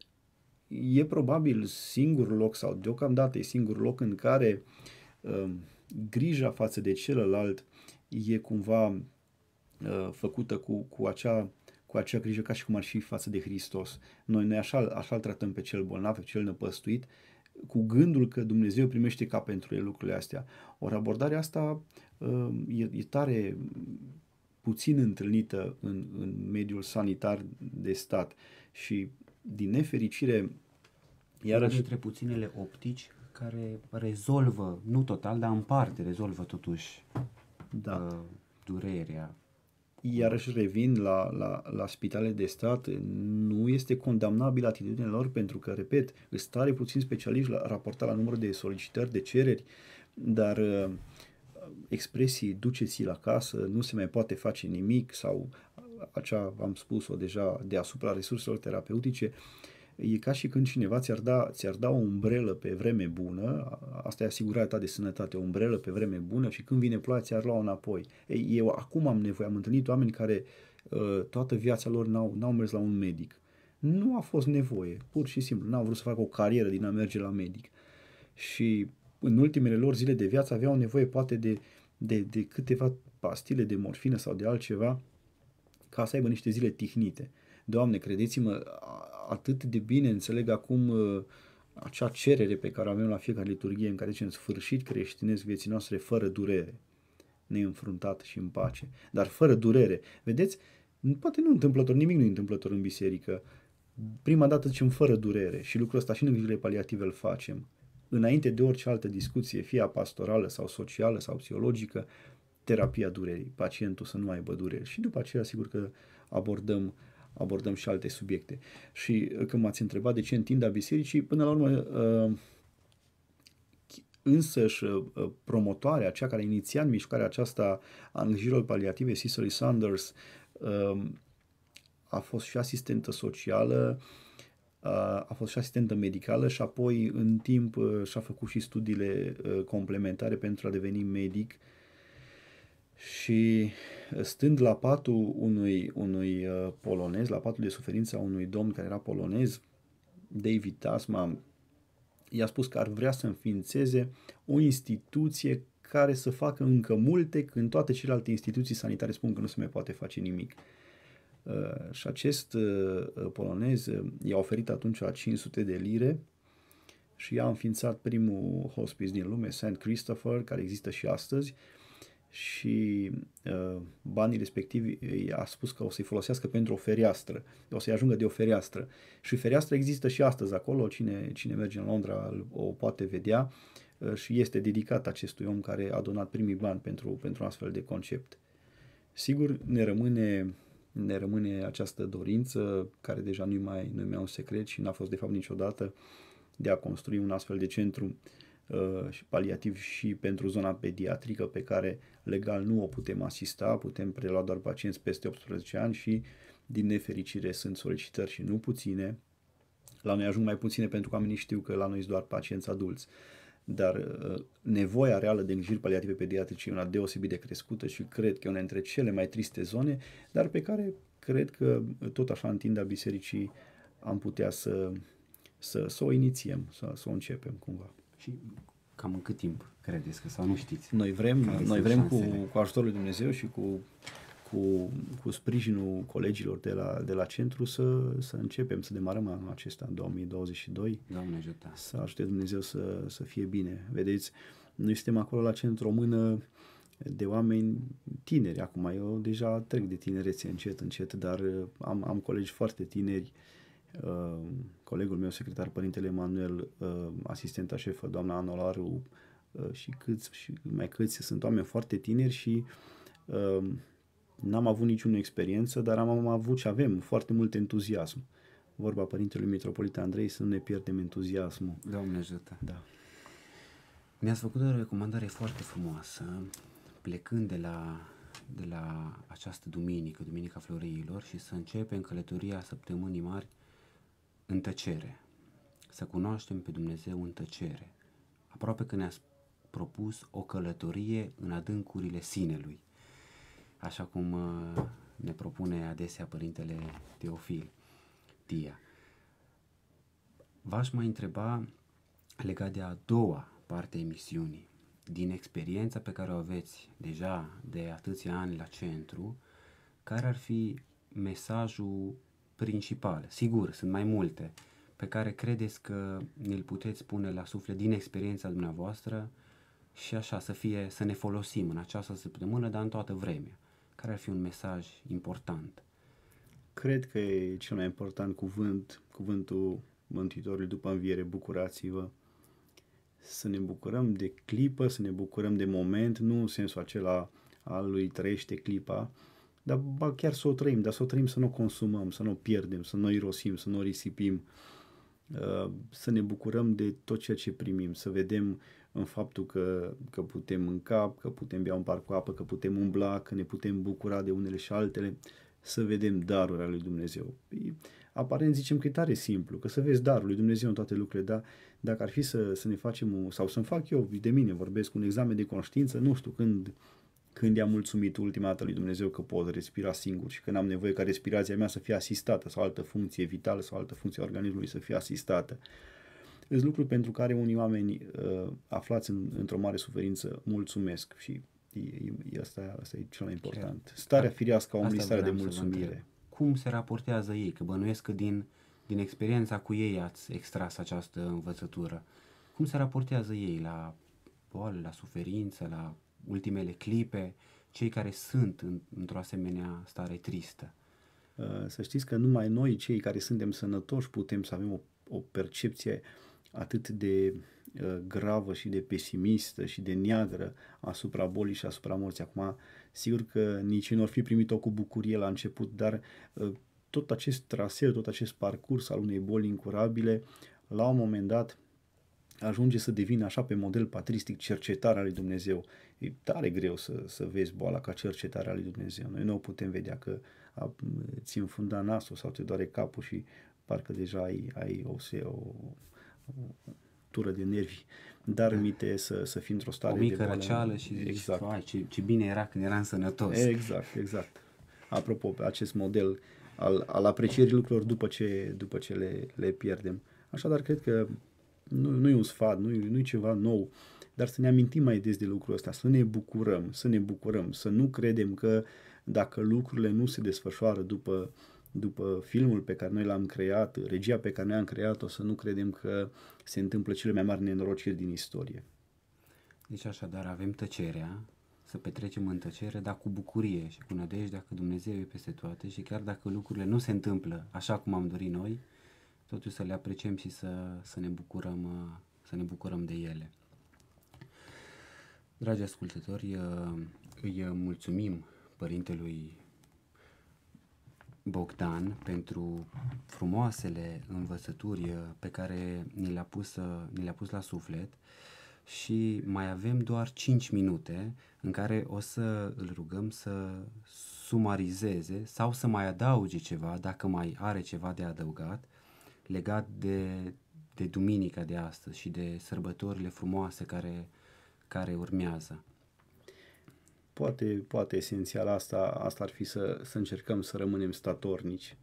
e probabil singur loc sau deocamdată e singur loc în care uh, grija față de celălalt e cumva uh, făcută cu, cu acea cu acea grijă ca și cum ar fi față de Hristos. Noi, noi așa, așa îl tratăm pe cel bolnav, pe cel năpăstuit, cu gândul că Dumnezeu primește ca pentru el lucrurile astea. Ori abordarea asta uh, e, e tare puțin întâlnită în, în mediul sanitar de stat și din nefericire, iarăși... Dintre puținele optici care rezolvă, nu total, dar în parte rezolvă totuși da. Uh, durerea. Iarăși revin la, la, la spitale de stat, nu este condamnabilă atitudinea lor pentru că, repet, îți tare puțin specialiști la, raportat la numărul de solicitări, de cereri, dar uh, expresii duceți la casă, nu se mai poate face nimic sau acea, am spus-o deja, deasupra resurselor terapeutice, e ca și când cineva ți-ar da, ți-ar da o umbrelă pe vreme bună, asta e asigurarea ta de sănătate, o umbrelă pe vreme bună și când vine ploaia ți-ar lua înapoi. Ei, eu acum am nevoie, am întâlnit oameni care ă, toată viața lor n-au, n-au mers la un medic. Nu a fost nevoie, pur și simplu, n-au vrut să facă o carieră din a merge la medic. Și în ultimele lor zile de viață aveau nevoie poate de, de, de câteva pastile de morfină sau de altceva ca să aibă niște zile tihnite. Doamne, credeți-mă, atât de bine înțeleg acum uh, acea cerere pe care o avem la fiecare liturghie în care zicem sfârșit creștinesc vieții noastre fără durere, neînfruntat și în pace, dar fără durere. Vedeți, poate nu întâmplător, nimic nu întâmplător în biserică. Prima dată zicem fără durere și lucrul ăsta și în îngrijirile paliative îl facem. Înainte de orice altă discuție, fie a pastorală sau socială sau psihologică, terapia durerii, pacientul să nu aibă dureri și după aceea sigur că abordăm abordăm și alte subiecte. Și uh, când m-ați întrebat de ce întinda bisericii, până la urmă uh, însăși uh, promotoarea, cea care a inițiat mișcarea aceasta a îngrijirilor paliative, Cicely Sanders, um, a fost și asistentă socială, a fost și asistentă medicală și apoi în timp și-a făcut și studiile complementare pentru a deveni medic uh, și uh, stând la patul unui, unui uh, polonez, la patul de suferință a unui domn care era polonez, David Tasma, i-a spus că ar vrea să înființeze o instituție care să facă încă multe când toate celelalte instituții sanitare spun că nu se mai poate face nimic. Uh, și acest polonez i-a oferit atunci 500 de lire și a înființat primul hospice din lume, St. Christopher, care există și astăzi, și uh, banii respectivi a spus că o să-i folosească pentru o fereastră, o să-i ajungă de o fereastră. Și fereastră există și astăzi acolo, cine, cine merge în Londra o poate vedea uh, și este dedicat acestui om care a donat primii bani pentru, pentru un astfel de concept. Sigur, ne rămâne, ne rămâne această dorință, care deja nu-i mai, nu mai un secret și n-a fost de fapt niciodată, de a construi un astfel de centru uh, Uh, și paliativ și pentru zona pediatrică pe care legal nu o putem asista, putem prelua doar pacienți peste 18 ani și din nefericire sunt solicitări și nu puține. La noi ajung mai puține pentru că oamenii știu că la noi sunt doar pacienți adulți dar uh, nevoia reală de îngrijiri paliative pediatrice e una deosebit de crescută și cred că e una dintre cele mai triste zone, dar pe care cred că uh, tot așa în tinda bisericii am putea să, să, să o inițiem, să, să o începem cumva. Și cam în cât timp credeți că sau nu știți? Noi vrem, noi vrem cu, cu ajutorul lui Dumnezeu și cu, cu, cu sprijinul colegilor de la, de la centru să, să începem, să demarăm anul acesta, în 2022. Doamne ajută! Să ajute Dumnezeu să, să fie bine. Vedeți, noi suntem acolo la centru română de oameni tineri. Acum eu deja trec de tinerețe încet, încet, dar am, am colegi foarte tineri uh, Ehm, colegul meu secretar, părintele Emanuel, ehm, asistenta șefă, doamna Ana ehm, și câți și mai câți sunt oameni foarte tineri și n-am avut niciună experiență, dar am avut și avem foarte mult entuziasm. Vorba părintelui Mitropolit Andrei să nu ne pierdem entuziasmul. Doamne ajută! Da. Mi-ați făcut o recomandare foarte frumoasă, plecând de la de la această duminică, Duminica Floreilor și să începem călătoria săptămânii mari în tăcere. Să cunoaștem pe Dumnezeu în tăcere. Aproape că ne-a propus o călătorie în adâncurile sinelui, așa cum uh, ne propune adesea Părintele Teofil Tia. V-aș mai întreba legat de a doua parte a emisiunii, din experiența pe care o aveți deja de atâția ani la centru, care ar fi mesajul principal. Sigur, sunt mai multe pe care credeți că ne-l puteți pune la suflet din experiența dumneavoastră și așa să fie, să ne folosim în această săptămână, dar în toată vremea. Care ar fi un mesaj important? Cred că e cel mai important cuvânt, cuvântul Mântuitorului după înviere, bucurați-vă. Să ne bucurăm de clipă, să ne bucurăm de moment, nu în sensul acela al lui trăiește clipa, dar ba, chiar să o trăim, dar să o trăim să nu o consumăm, să nu o pierdem, să nu o irosim, să nu o risipim, uh, să ne bucurăm de tot ceea ce primim, să vedem în faptul că, că putem mânca, că putem bea un par cu apă, că putem umbla, că ne putem bucura de unele și altele, să vedem darul al lui Dumnezeu. Păi, aparent zicem că e tare simplu, că să vezi darul lui Dumnezeu în toate lucrurile, dar dacă ar fi să, să ne facem, sau să-mi fac eu, de mine vorbesc, un examen de conștiință, nu știu, când când i-am mulțumit ultima dată lui Dumnezeu că pot respira singur și când am nevoie ca respirația mea să fie asistată sau altă funcție vitală sau altă funcție a organismului să fie asistată. Sunt lucruri pentru care unii oameni uh, aflați în, într-o mare suferință mulțumesc și e, e, asta, asta e cel mai important. Starea firească a omului, starea de mulțumire. Cum se raportează ei? Că bănuiesc că din, din experiența cu ei ați extras această învățătură. Cum se raportează ei la boală, la suferință, la ultimele clipe, cei care sunt în, într-o asemenea stare tristă. Uh, să știți că numai noi, cei care suntem sănătoși, putem să avem o, o percepție atât de uh, gravă și de pesimistă și de neagră asupra bolii și asupra morții. Acum, sigur că nici nu ar fi primit-o cu bucurie la început, dar uh, tot acest traseu, tot acest parcurs al unei boli incurabile, la un moment dat ajunge să devină așa pe model patristic cercetarea lui Dumnezeu. E tare greu să, să vezi boala ca cercetarea lui Dumnezeu. Noi nu o putem vedea că a, ți înfunda nasul sau te doare capul și parcă deja ai, ai o, se, o, o tură de nervi. Dar da. minte să, să fii într-o stare de o mică de răceală și zici, exact. Ai, ce, ce bine era când eram sănătos. Exact, exact. Apropo, acest model al, al aprecierii lucrurilor după ce, după ce le, le pierdem. Așadar, cred că nu, nu e un sfat, nu e, nu e ceva nou, dar să ne amintim mai des de lucrul ăsta, să ne bucurăm, să ne bucurăm, să nu credem că dacă lucrurile nu se desfășoară după, după filmul pe care noi l-am creat, regia pe care noi am creat-o, să nu credem că se întâmplă cele mai mari nenorociri din istorie. Deci așadar avem tăcerea, să petrecem în tăcere, dar cu bucurie și cu nădejde că Dumnezeu e peste toate și chiar dacă lucrurile nu se întâmplă așa cum am dorit noi, totuși să le apreciem și să, să, ne, bucurăm, uh, să ne bucurăm de ele. Dragi ascultători, uh, îi mulțumim părintelui Bogdan pentru frumoasele învățături uh, pe care ni le-a pus, ni le-a pus la suflet și mai avem doar 5 minute în care o să îl rugăm să sumarizeze sau să mai adauge ceva dacă mai are ceva de adăugat legat de, de duminica de astăzi și de sărbătorile frumoase care, care urmează. Poate, poate esențial asta, asta ar fi să, să încercăm să rămânem statornici.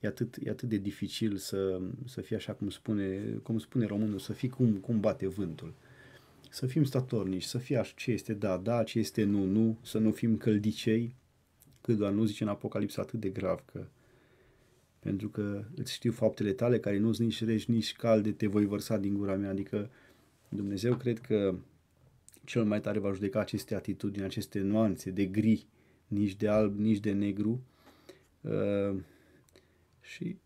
E atât, e atât de dificil să, să fie așa cum spune, cum spune românul, să fii cum, cum bate vântul. Să fim statornici, să fie așa ce este da, da, ce este nu, nu, să nu fim căldicei, cât doar nu zice în Apocalipsa atât de grav că pentru că îți știu faptele tale care nu-ți nici rești, nici calde, te voi vărsa din gura mea. Adică Dumnezeu cred că cel mai tare va judeca aceste atitudini, aceste nuanțe de gri, nici de alb, nici de negru. Uh, și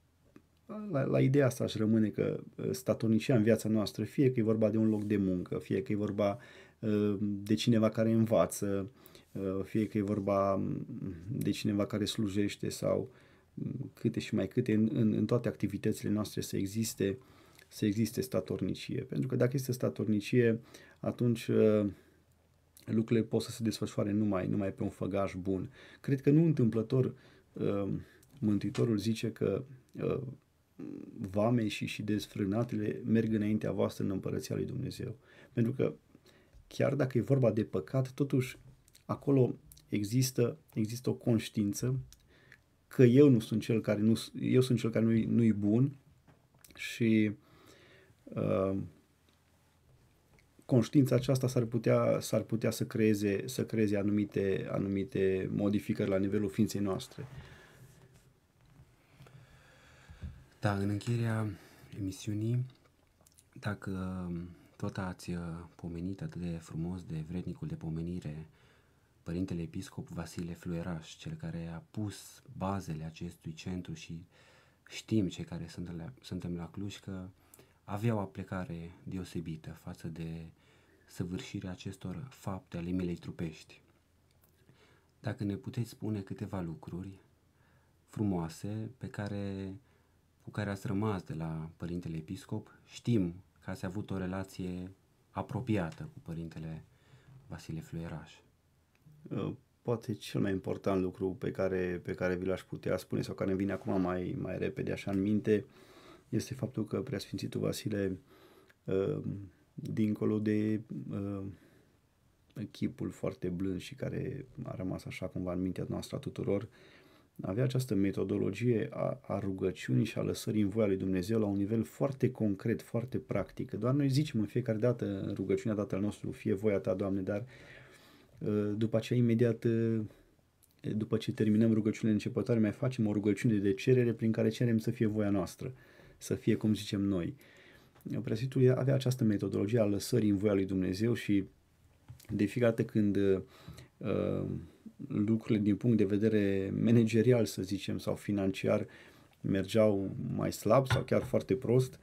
la, la ideea asta aș rămâne că uh, statonicia în viața noastră, fie că e vorba de un loc de muncă, fie că e vorba uh, de cineva care învață, uh, fie că e vorba mm, de cineva care slujește sau câte și mai câte în, în, în toate activitățile noastre să existe, să existe statornicie. Pentru că dacă este statornicie, atunci uh, lucrurile pot să se desfășoare numai, numai pe un făgaș bun. Cred că nu întâmplător uh, Mântuitorul zice că uh, vame și, și desfrânatele merg înaintea voastră în împărăția lui Dumnezeu. Pentru că chiar dacă e vorba de păcat, totuși acolo există, există o conștiință, că eu nu sunt cel care nu, eu sunt cel care nu-i, nu e bun și uh, conștiința aceasta s-ar putea, s-ar putea să creeze, să creeze anumite, anumite modificări la nivelul ființei noastre. Da, în încheierea emisiunii, dacă tot ați uh, pomenit atât de frumos de vrednicul de pomenire Părintele Episcop Vasile Fluieraș, cel care a pus bazele acestui centru și știm cei care sunt la, suntem la Cluj că aveau o plecare deosebită față de săvârșirea acestor fapte ale milei trupești. Dacă ne puteți spune câteva lucruri frumoase pe care, cu care ați rămas de la Părintele Episcop, știm că ați avut o relație apropiată cu Părintele Vasile Fluieraș. Uh, poate cel mai important lucru pe care, pe care vi l-aș putea spune sau care îmi vine acum mai, mai repede așa în minte este faptul că Preasfințitul Vasile uh, dincolo de uh, echipul foarte blând și care a rămas așa cumva în mintea noastră a tuturor, avea această metodologie a, a rugăciunii și a lăsării în voia lui Dumnezeu la un nivel foarte concret, foarte practic. Doar noi zicem în fiecare dată în rugăciunea Tatăl nostru, fie voia ta, Doamne, dar uh, Ă, după aceea, imediat, ă, după ce terminăm rugăciunea începătoare, mai facem o rugăciune de cerere prin care cerem să fie voia noastră, să fie cum zicem noi. Preasfințitul avea această metodologie a lăsării în voia lui Dumnezeu și de fiecare dată când uh, lucrurile din punct de vedere managerial, să zicem, sau financiar, mergeau mai slab sau chiar foarte prost, uh,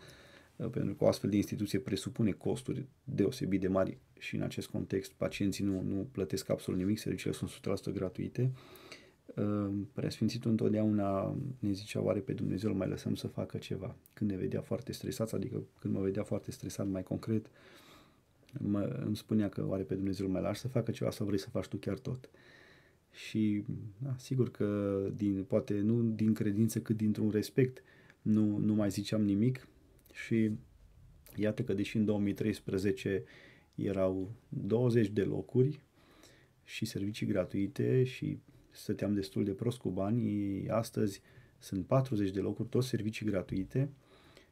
Uh, pentru că o astfel de instituție presupune costuri deosebit de mari și în acest context pacienții nu, nu plătesc absolut nimic, serviciile sunt 100% gratuite. Uh, preasfințitul întotdeauna ne zicea, oare pe Dumnezeu îl mai lăsăm să facă ceva. Când ne vedea foarte stresați, adică când mă vedea foarte stresat mai concret, mă, îmi spunea că oare pe Dumnezeu îl mai lași să facă ceva sau vrei să faci tu chiar tot. Și da, sigur că din, poate nu din credință cât dintr-un respect nu, nu mai ziceam nimic, și iată că deși în 2013 erau 20 de locuri și servicii gratuite și stăteam destul de prost cu banii, astăzi sunt 40 de locuri, toți servicii gratuite.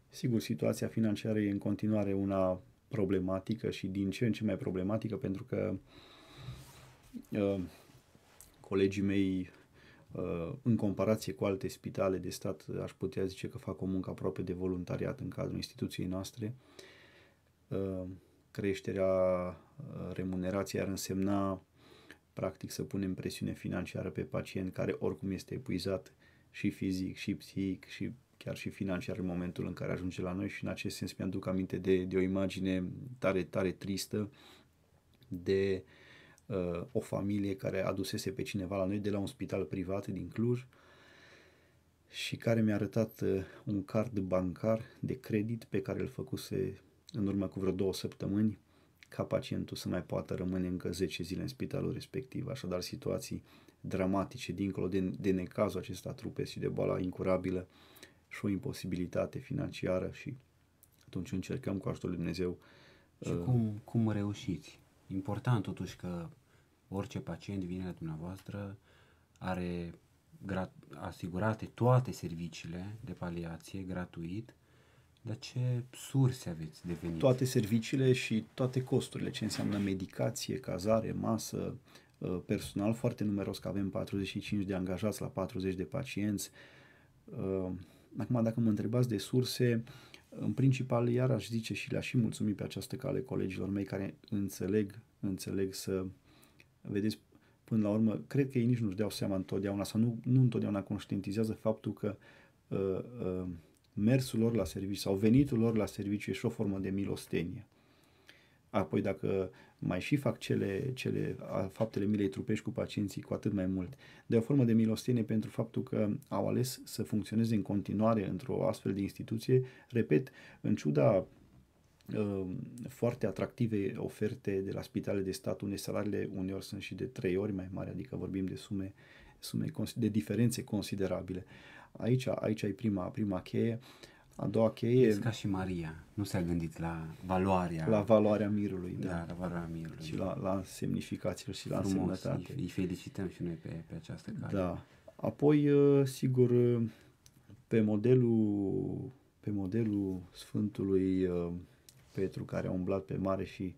Sigur, situația financiară e în continuare una problematică și din ce în ce mai problematică pentru că uh, colegii mei Uh, în comparație cu alte spitale de stat, aș putea zice că fac o muncă aproape de voluntariat în cadrul instituției noastre. Uh, creșterea uh, remunerației ar însemna practic să punem presiune financiară pe pacient care oricum este epuizat și fizic, și psihic, și chiar și financiar în momentul în care ajunge la noi și în acest sens mi-aduc aminte de, de o imagine tare, tare tristă de uh, Uh, o familie care adusese pe cineva la noi de la un spital privat din Cluj și care mi-a arătat uh, un card bancar de credit pe care îl făcuse în urmă cu vreo două săptămâni ca pacientul să mai poată rămâne încă 10 zile în spitalul respectiv. Așadar, situații dramatice, dincolo de, de necazul acesta trupesc și de boala incurabilă și o imposibilitate financiară și atunci încercăm cu ajutorul Dumnezeu. Și cum, cum reușiți? Important totuși că orice pacient vine la dumneavoastră are asigurate toate serviciile de paliație gratuit, dar ce surse aveți de venit? Toate serviciile și toate costurile, ce înseamnă medicație, cazare, masă, ă, personal foarte numeros, că avem 45 de angajați la 40 de pacienți. Ă, acum, dacă mă întrebați de surse, în principal, iar aș zice și le-aș și mulțumi pe această cale colegilor mei care înțeleg, înțeleg să Vedeți, până la urmă, cred că ei nici nu-și dau seama întotdeauna sau nu, nu întotdeauna conștientizează faptul că uh, uh, mersul lor la serviciu sau venitul lor la serviciu e și o formă de milostenie. Apoi dacă mai și fac cele, cele faptele milei trupești cu pacienții, cu atât mai mult. De o formă de milostenie pentru faptul că au ales să funcționeze în continuare într-o astfel de instituție, repet, în ciuda Ehm, foarte atractive oferte de la spitale de stat, unde salariile uneori sunt și de trei ori mai mari, adică vorbim de sume, sume de diferențe considerabile. Aici, aici e prima, prima cheie. A doua cheie... Este ca și Maria. Nu s-a gândit la valoarea... La valoarea mirului. Da, la valoarea mirului. Și la, la semnificațiile și la Frumos, însemnătate. Îi, îi felicităm și noi pe, pe această cale. Da. Apoi, ă, sigur, ă, pe modelul, pe modelul Sfântului ă, Petru care a umblat pe mare și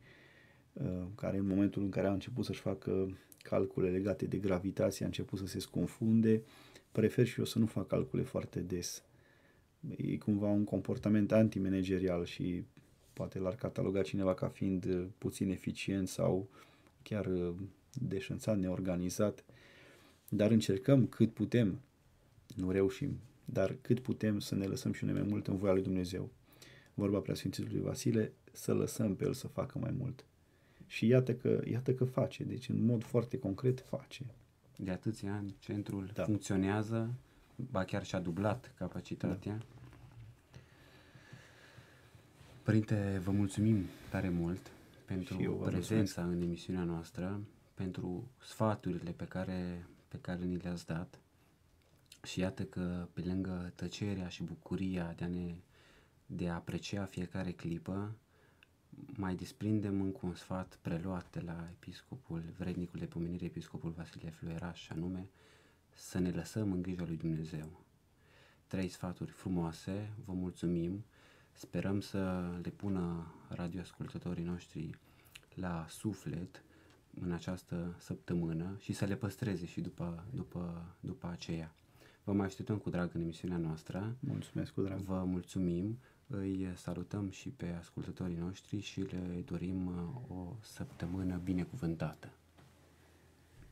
uh, care în momentul în care a început să-și facă calcule legate de gravitație a început să se scunfunde. prefer și eu să nu fac calcule foarte des. E cumva un comportament antimanagerial și poate l-ar cataloga cineva ca fiind uh, puțin eficient sau chiar uh, deșanțat, neorganizat, dar încercăm cât putem, nu reușim, dar cât putem să ne lăsăm și noi mai mult în voia lui Dumnezeu vorba preasfințitului Vasile, să lăsăm pe el să facă mai mult. Și iată că, iată că face, deci în mod foarte concret face. De atâția ani centrul da. funcționează, ba chiar și-a dublat capacitatea. Da. Părinte, vă mulțumim tare mult pentru prezența mulțumesc. în emisiunea noastră, pentru sfaturile pe care, pe care ni le-ați dat. Și iată că pe lângă tăcerea și bucuria de a ne de a aprecia fiecare clipă, mai desprindem încă un sfat preluat de la episcopul, vrednicul de pomenire, episcopul Vasile Fluieraș, și anume să ne lăsăm în grijă lui Dumnezeu. Trei sfaturi frumoase, vă mulțumim, sperăm să le pună radioascultătorii noștri la suflet în această săptămână și să le păstreze și după, după, după aceea. Vă mai așteptăm cu drag în emisiunea noastră. Mulțumesc cu drag. Vă mulțumim. Îi salutăm și pe ascultătorii noștri și le dorim uh, o săptămână binecuvântată.